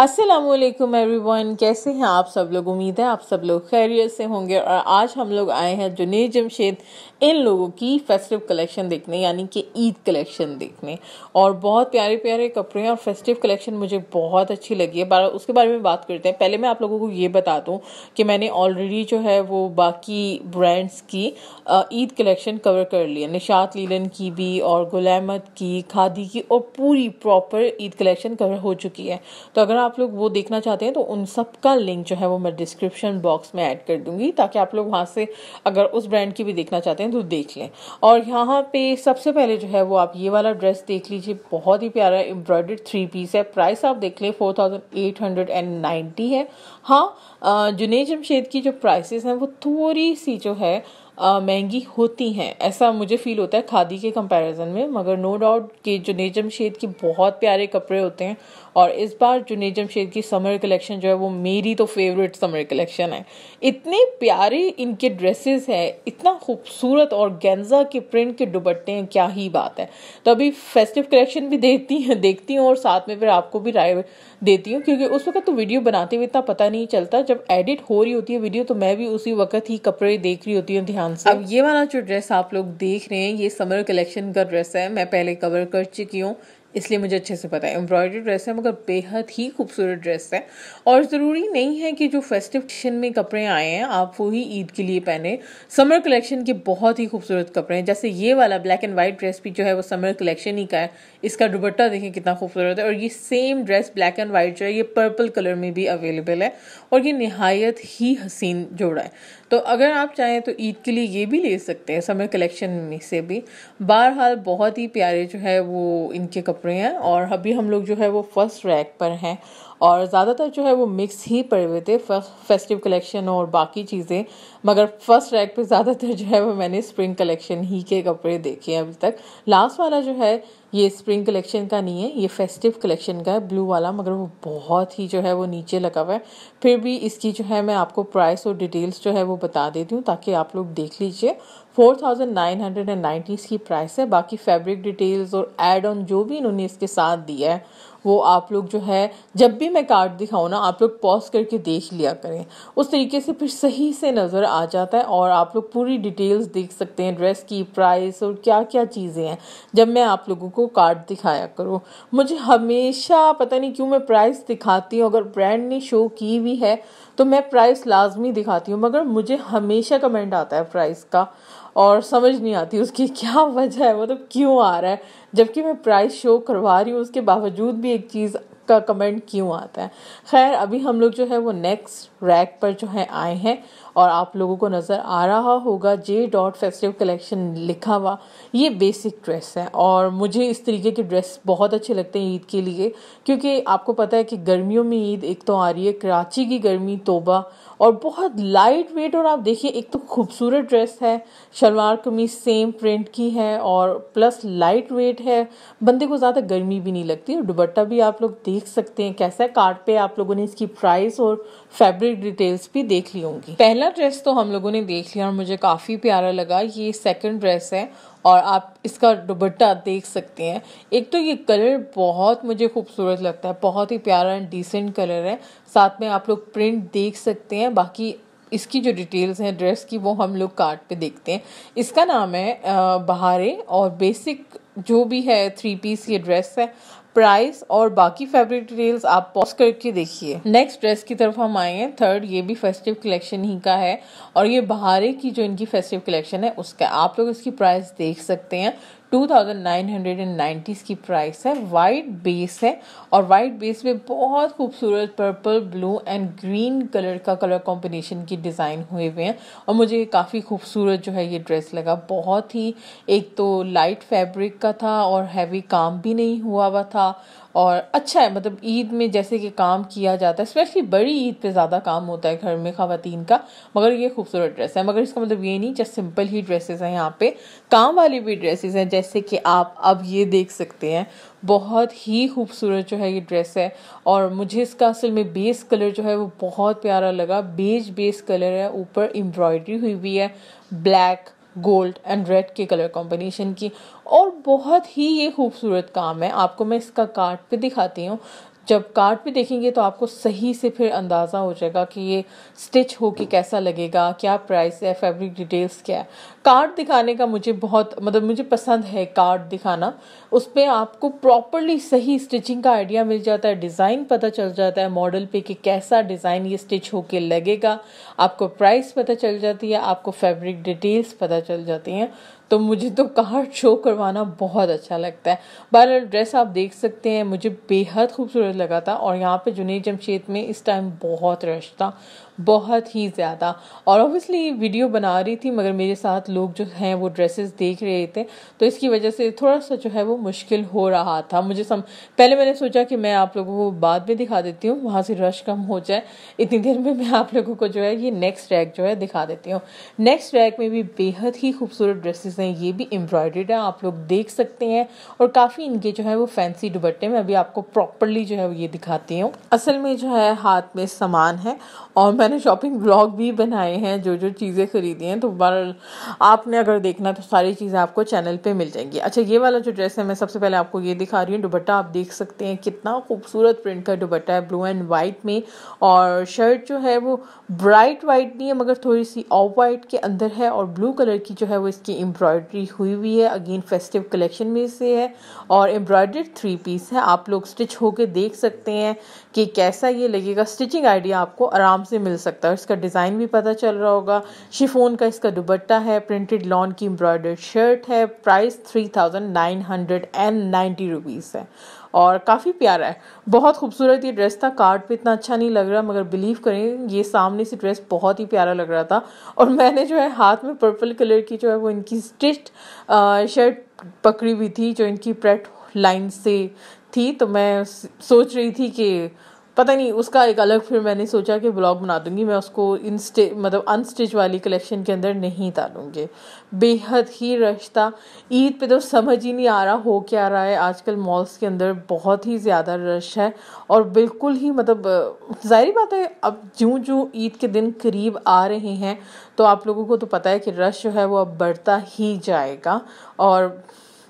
Aslam one कैसे हैं आप सब लोग उम्मीद है आप सब लोग खैरियत से होंगे और आज हम लोग आए हैं जुनेद जमशेद इन लोगों की फेस्टिव कलेक्शन देखने यानी कि ईद कलेक्शन देखने और बहुत प्यारे प्यारे कपड़े हैं और फेस्टिव कलेक्शन मुझे बहुत अच्छी लगी है उसके बारे में बात करते हैं पहले मैं आप लोगों को ये बता दूँ कि मैंने ऑलरेडी जो है वो बाकी ब्रांड्स की ईद कलेक्शन कवर कर लिया निशात लीलन की भी और गुलामत की खादी की और पूरी प्रॉपर ईद कलेक्शन कवर हो चुकी है तो अगर आप लोग वो देखना चाहते हैं तो उन सब का लिंक जो है वो मैं डिस्क्रिप्शन बॉक्स में ऐड कर दूंगी ताकि आप लोग वहाँ से अगर उस ब्रांड की भी देखना चाहते हैं तो देख लें और यहाँ पे सबसे पहले जो है वो आप ये वाला ड्रेस देख लीजिए बहुत ही प्यारा एम्ब्रॉयडर्ड थ्री पीस है प्राइस आप देख लें फोर है हाँ जुनेद जमशेद की जो प्राइसेस हैं वो थोड़ी सी जो है महंगी होती हैं ऐसा मुझे फील होता है खादी के कंपैरिजन में मगर नो डाउट कि जुनेद जमशेद के बहुत प्यारे कपड़े होते हैं और इस बार जुनेद जमशेद की समर कलेक्शन जो है वो मेरी तो फेवरेट समर कलेक्शन है इतने प्यारे इनके ड्रेसेस हैं इतना खूबसूरत और गेंजा के प्रिंट के दुपट्टे हैं क्या ही बात है तो अभी फेस्टिव कलेक्शन भी देखती हैं देखती हूँ और साथ में फिर आपको भी राय देती हूँ क्योंकि उस वक्त तो वीडियो बनाते हुए इतना पता नहीं चलता जब एडिट हो रही होती है वीडियो तो मैं भी उसी वक्त ही कपड़े देख रही होती हूँ ध्यान से अब ये वाला जो ड्रेस आप लोग देख रहे हैं ये समर कलेक्शन का ड्रेस है मैं पहले कवर कर चुकी हूँ इसलिए मुझे अच्छे से पता है एम्ब्रॉयडरी ड्रेस है मगर बेहद ही खूबसूरत ड्रेस है और ज़रूरी नहीं है कि जो फेस्टिव सीजन में कपड़े आए हैं आप वो ही ईद के लिए पहने समर कलेक्शन के बहुत ही खूबसूरत कपड़े हैं जैसे ये वाला ब्लैक एंड वाइट ड्रेस भी जो है वो समर कलेक्शन ही का है इसका दुबट्टा देखें कितना खूबसूरत है और ये same dress black and white जो है ये पर्पल कलर में भी अवेलेबल है और ये नहायत ही हसीन जोड़ा है तो अगर आप चाहें तो ईद के लिए ये भी ले सकते हैं समर कलेक्शन में से भी बहरहाल बहुत ही प्यारे जो है वो इनके कपड़े हैं और अभी हम लोग जो है वो फर्स्ट रैक पर हैं और ज़्यादातर जो है वो मिक्स ही पड़े हुए थे फेस्टिव कलेक्शन और बाकी चीज़ें मगर फर्स्ट रैक पे ज़्यादातर जो है वो मैंने स्प्रिंग कलेक्शन ही के कपड़े देखे हैं अभी तक लास्ट वाला जो है ये स्प्रिंग कलेक्शन का नहीं है ये फेस्टिव कलेक्शन का है ब्लू वाला मगर वो बहुत ही जो है वो नीचे लगा हुआ है फिर भी इसकी जो है मैं आपको प्राइस और डिटेल्स जो है वो बता देती हूँ ताकि आप लोग देख लीजिए four thousand nine hundred and ninety इसकी प्राइस है बाकी फैब्रिक डिटेल्स और एड ऑन जो भी इन्होंने इसके साथ दिया है वो आप लोग जो है जब भी मैं कार्ड दिखाऊँ ना आप लोग पॉज करके देख लिया करें उस तरीके से फिर सही से नज़र आ जाता है और आप लोग पूरी डिटेल्स देख सकते हैं ड्रेस की प्राइस और क्या क्या चीज़ें हैं जब मैं आप लोगों को कार्ड दिखाया करो मुझे हमेशा पता नहीं क्यों मैं प्राइस दिखाती हूँ अगर ब्रांड ने शो की भी है तो मैं प्राइस लाजमी दिखाती हूँ मगर मुझे हमेशा कमेंट आता है प्राइस का और समझ नहीं आती उसकी क्या वजह है मतलब क्यों आ रहा है जबकि मैं प्राइस शो करवा रही हूँ उसके बावजूद भी एक चीज़ का कमेंट क्यों आता है खैर अभी हम लोग जो है वो नेक्स्ट रैक पर जो है आए हैं और आप लोगों को नज़र आ रहा होगा जे डॉट फेस्टिव कलेक्शन लिखा हुआ ये बेसिक ड्रेस है और मुझे इस तरीके के ड्रेस बहुत अच्छे लगते हैं ईद के लिए क्योंकि आपको पता है कि गर्मियों में ईद एक तो आ रही है कराची की गर्मी तोबा और बहुत लाइट वेट और आप देखिए एक तो खूबसूरत ड्रेस है शलवार कमीज सेम प्रिंट की है और प्लस लाइट वेट है बंदे को ज़्यादा गर्मी भी नहीं लगती और दुबट्टा भी आप लोग दे देख सकते हैं कैसा है कार्ड पे आप लोगों ने इसकी प्राइस और फैब्रिक डिटेल्स भी देख ली होंगी पहला ड्रेस तो हम लोगों ने देख लिया और मुझे काफ़ी प्यारा लगा ये सेकंड ड्रेस है और आप इसका दुबट्टा देख सकते हैं एक तो ये कलर बहुत मुझे खूबसूरत लगता है बहुत ही प्यारा एंड डिसेंट कलर है साथ में आप लोग प्रिंट देख सकते हैं बाकी इसकी जो डिटेल्स हैं ड्रेस की वो हम लोग कार्ड पे देखते हैं इसका नाम है बहारे और बेसिक जो भी है थ्री पीस ये ड्रेस है प्राइस और बाकी फैब्रिक डिटेल्स आप पॉज करके देखिए नेक्स्ट ड्रेस की तरफ हम आए हैं थर्ड ये भी फेस्टिव कलेक्शन ही का है और ये बहारे की जो इनकी फेस्टिव कलेक्शन है उसका आप लोग इसकी प्राइस देख सकते हैं 2990 की प्राइस है वाइट बेस है और वाइट बेस में बहुत खूबसूरत purple blue and green colour का कलर कॉम्बिनेशन की डिज़ाइन हुए हुए हैं और मुझे काफ़ी खूबसूरत जो है ये ड्रेस लगा बहुत ही एक तो लाइट फैब्रिक का था और हैवी काम भी नहीं हुआ हुआ था और अच्छा है मतलब ईद में जैसे कि काम किया जाता है स्पेशली बड़ी ईद पे ज़्यादा काम होता है घर में ख़वान का मगर ये खूबसूरत ड्रेस है मगर इसका मतलब ये नहीं जस्ट सिंपल ही ड्रेसेस हैं यहाँ पे काम वाली भी ड्रेसेस हैं जैसे कि आप अब ये देख सकते हैं बहुत ही खूबसूरत जो है ये ड्रेस है और मुझे इसका असल में बेस कलर जो है वो बहुत प्यारा लगा बेज बेस कलर है ऊपर एम्ब्रॉयडरी हुई हुई है ब्लैक गोल्ड एंड रेड के कलर कॉम्बिनेशन की और बहुत ही ये खूबसूरत काम है आपको मैं इसका कार्ड पे दिखाती हूँ जब कार्ड पे देखेंगे तो आपको सही से फिर अंदाज़ा हो जाएगा कि ये स्टिच हो के कैसा लगेगा क्या प्राइस है फैब्रिक डिटेल्स क्या है कार्ड दिखाने का मुझे बहुत मतलब मुझे पसंद है कार्ड दिखाना उस पर आपको प्रॉपरली सही स्टिचिंग का आइडिया मिल जाता है डिज़ाइन पता चल जाता है मॉडल पे कि कैसा डिज़ाइन ये स्टिच होके लगेगा आपको प्राइस पता चल जाती है आपको फैब्रिक डिटेल्स पता चल जाती हैं तो मुझे तो कार्ड शो करवाना बहुत अच्छा लगता है बार ड्रेस आप देख सकते हैं मुझे बेहद खूबसूरत लगा था और यहाँ पे जुनेद जमशेद में इस टाइम बहुत रश था बहुत ही ज़्यादा और ऑब्वियसली वीडियो बना रही थी मगर मेरे साथ लोग जो हैं वो ड्रेसेस देख रहे थे तो इसकी वजह से थोड़ा सा जो है वो मुश्किल हो रहा था मुझे सम पहले मैंने सोचा कि मैं आप लोगों को बाद में दिखा देती हूँ वहाँ से रश कम हो जाए इतनी देर में मैं आप लोगों को जो है ये नेक्स्ट रैक जो है दिखा देती हूँ नेक्स्ट रैक में भी बेहद ही खूबसूरत ड्रेसेस हैं ये भी एम्ब्रॉयड है आप लोग देख सकते हैं और काफ़ी इनके जो है वो फैंसी दुबट्टे मैं अभी आपको प्रॉपरली जो है वो ये दिखाती हूँ असल में जो है हाथ में सामान है और मैं मैंने शॉपिंग ब्लॉग भी बनाए हैं जो जो चीज़ें ख़रीदी हैं तो बार आपने अगर देखना तो सारी चीज़ें आपको चैनल पे मिल जाएंगी अच्छा ये वाला जो ड्रेस है मैं सबसे पहले आपको ये दिखा रही हूँ दुबट्टा आप देख सकते हैं कितना खूबसूरत प्रिंट का दुबट्टा है ब्लू एंड वाइट में और शर्ट जो है वो ब्राइट वाइट नहीं है मगर थोड़ी सी ऑफ वाइट के अंदर है और ब्लू कलर की जो है वो इसकी एम्ब्रॉयडरी हुई हुई है अगेन फेस्टिव कलेक्शन में से है और एम्ब्रॉयडर्ड थ्री पीस है आप लोग स्टिच होकर देख सकते हैं कि कैसा ये लगेगा स्टिचिंग आइडिया आपको आराम से मिल मिल सकता है इसका डिज़ाइन भी पता चल रहा होगा शिफोन का इसका दुबट्टा है प्रिंटेड लॉन की एम्ब्रॉयडर्ड शर्ट है price three thousand nine hundred and ninety rupees है और काफ़ी प्यारा है बहुत खूबसूरत ये ड्रेस था कार्ड पे इतना अच्छा नहीं लग रहा मगर बिलीव करें ये सामने से ड्रेस बहुत ही प्यारा लग रहा था और मैंने जो है हाथ में पर्पल कलर की जो है वो इनकी स्टिच्ड शर्ट पकड़ी हुई थी जो इनकी प्रेट लाइन से थी तो मैं सोच रही थी कि पता नहीं उसका एक अलग फिर मैंने सोचा कि ब्लॉग बना दूंगी मैं उसको इन मतलब अनस्टिच वाली कलेक्शन के अंदर नहीं डालूंगी बेहद ही रश था ईद पे तो समझ ही नहीं आ रहा हो क्या रहा है आजकल मॉल्स के अंदर बहुत ही ज़्यादा रश है और बिल्कुल ही मतलब जाहिर बात है अब जूँ जूँ ईद के दिन करीब आ रहे हैं तो आप लोगों को तो पता है कि रश जो है वो अब बढ़ता ही जाएगा और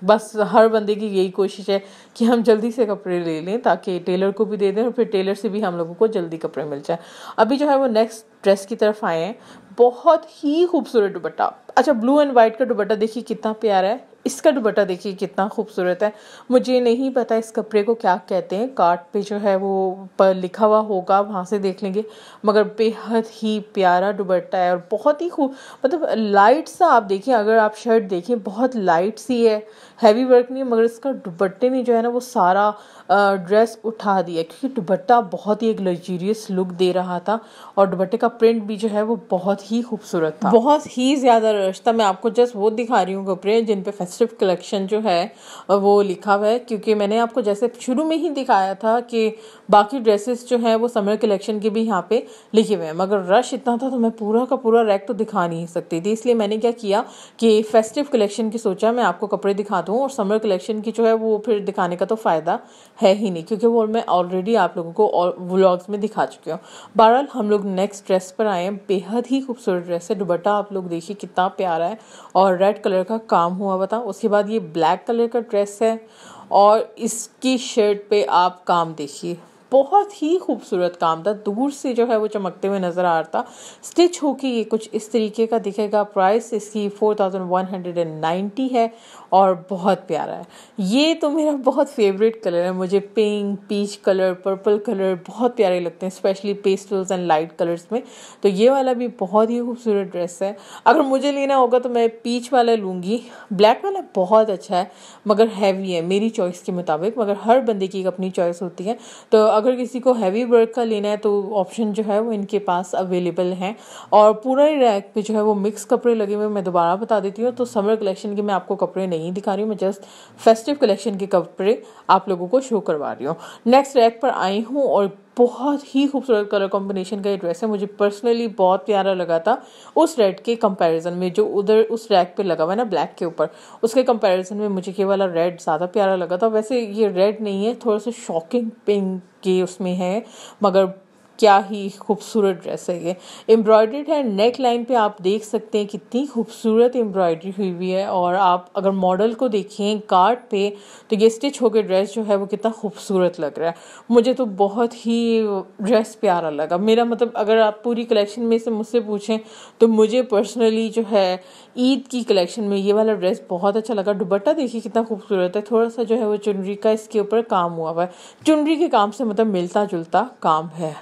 बस हर बंदे की यही कोशिश है कि हम जल्दी से कपड़े ले लें ताकि टेलर को भी दे दें और फिर टेलर से भी हम लोगों को जल्दी कपड़े मिल जाए अभी जो है वो नेक्स्ट ड्रेस की तरफ आए हैं बहुत ही खूबसूरत दुपट्टा अच्छा ब्लू एंड वाइट का दुपट्टा देखिए कितना प्यारा है इसका दुपट्टा देखिए कितना खूबसूरत है मुझे नहीं पता इस कपड़े को क्या कहते हैं कार्ड पे जो है वो पर लिखा हुआ होगा वहाँ से देख लेंगे मगर बेहद ही प्यारा दुपट्टा है और बहुत ही खूब मतलब लाइट सा आप देखें अगर आप शर्ट देखें बहुत लाइट सी है हैवी वर्क नहीं है मगर इसका दुपट्टे ने जो है ना वो सारा ड्रेस उठा दिया क्योंकि दुपट्टा बहुत ही एक लग्जूरियस लुक दे रहा था और दुपट्टे का प्रिंट भी जो है वो बहुत ही खूबसूरत था बहुत ही ज़्यादा रश था मैं आपको जस्ट वो दिखा रही हूँ कपड़े जिन पे फेस्टिव कलेक्शन जो है वो लिखा हुआ है क्योंकि मैंने आपको जैसे शुरू में ही दिखाया था कि बाकी ड्रेसेस जो है वो समर कलेक्शन के भी यहाँ पे लिखे हुए हैं मगर रश इतना था तो मैं पूरा का पूरा रैक तो दिखा नहीं सकती थी इसलिए मैंने क्या किया कि फेस्टिव कलेक्शन की सोचा मैं आपको कपड़े दिखा दूँ और समर कलेक्शन की जो है वो फिर दिखाने का तो फ़ायदा है ही नहीं क्योंकि वो मैं ऑलरेडी आप लोगों को व्लॉग्स में दिखा चुकी हूँ बहरहाल हम लोग नेक्स्ट ड्रेस ड्रेस पर आए हैं बेहद ही खूबसूरत ड्रेस है दुबट्टा आप लोग देखिए कितना प्यारा है और रेड कलर का काम हुआ हुआ था उसके बाद ये ब्लैक कलर का ड्रेस है और इसकी शर्ट पे आप काम देखिए बहुत ही खूबसूरत काम था दूर से जो है वो चमकते हुए नज़र आ रहा था स्टिच होके ये कुछ इस तरीके का दिखेगा प्राइस इसकी four thousand one hundred and ninety है और बहुत प्यारा है ये तो मेरा बहुत फेवरेट कलर है मुझे pink peach colour purple colour बहुत प्यारे लगते हैं specially pastels and light colours में तो ये वाला भी बहुत ही खूबसूरत ड्रेस है अगर मुझे लेना होगा तो मैं पीच वाला लूँगी ब्लैक वाला बहुत अच्छा है मगर हैवी है मेरी चॉइस के मुताबिक मगर हर बंदे की एक अपनी चॉइस होती है तो अगर किसी को हैवी वर्क का लेना है तो ऑप्शन जो है वो इनके पास अवेलेबल हैं और पूरा ही रैक पे जो है वो मिक्स कपड़े लगे हुए मैं दोबारा बता देती हूँ तो समर कलेक्शन के मैं आपको कपड़े नहीं दिखा रही हूँ मैं जस्ट फेस्टिव कलेक्शन के कपड़े आप लोगों को शो करवा रही हूँ नेक्स्ट रैक पर आई हूँ और बहुत ही खूबसूरत कलर कॉम्बिनेशन का ये ड्रेस है मुझे पर्सनली बहुत प्यारा लगा था उस रेड के कंपैरिजन में जो उधर उस रैक पे लगा हुआ है ना ब्लैक के ऊपर उसके कंपैरिजन में मुझे ये वाला रेड ज़्यादा प्यारा लगा था वैसे ये रेड नहीं है थोड़ा सा शॉकिंग पिंक के उसमें है मगर क्या ही खूबसूरत ड्रेस है ये एम्ब्रॉयड्रेड है नेक लाइन पे आप देख सकते हैं कितनी खूबसूरत एम्ब्रॉयड्री हुई हुई है और आप अगर मॉडल को देखें कार्ड पे तो ये स्टिच होकर ड्रेस जो है वो कितना खूबसूरत लग रहा है मुझे तो बहुत ही ड्रेस प्यारा लगा मेरा मतलब अगर आप पूरी कलेक्शन में से मुझसे पूछें तो मुझे पर्सनली जो है ईद की कलेक्शन में ये वाला ड्रेस बहुत अच्छा लगा दुबट्टा देखिए कितना खूबसूरत है थोड़ा सा जो है वो चुनरी का इसके ऊपर काम हुआ हुआ है चुनरी के काम से मतलब मिलता जुलता काम है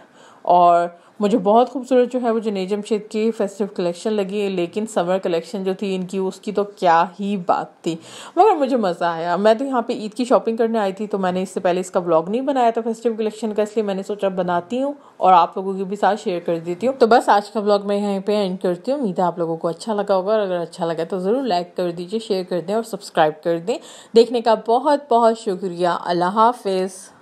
और मुझे बहुत खूबसूरत जो है वो जुनेद जमशेद की फेस्टिव कलेक्शन लगी लेकिन समर कलेक्शन जो थी इनकी उसकी तो क्या ही बात थी मगर मुझे मज़ा आया मैं तो यहाँ पे ईद की शॉपिंग करने आई थी तो मैंने इससे पहले इसका ब्लॉग नहीं बनाया था फेस्टिव कलेक्शन का इसलिए मैंने सोचा बनाती हूँ और आप लोगों के भी साथ शेयर कर देती हूँ तो बस आज का ब्लॉग मैं यहीं पर एंड करती हूँ उम्मीद है आप लोगों को अच्छा लगा होगा और अगर अच्छा लगा तो ज़रूर लाइक कर दीजिए शेयर कर दें और सब्सक्राइब कर दें देखने का बहुत बहुत शुक्रिया अल्लाह हाफिज़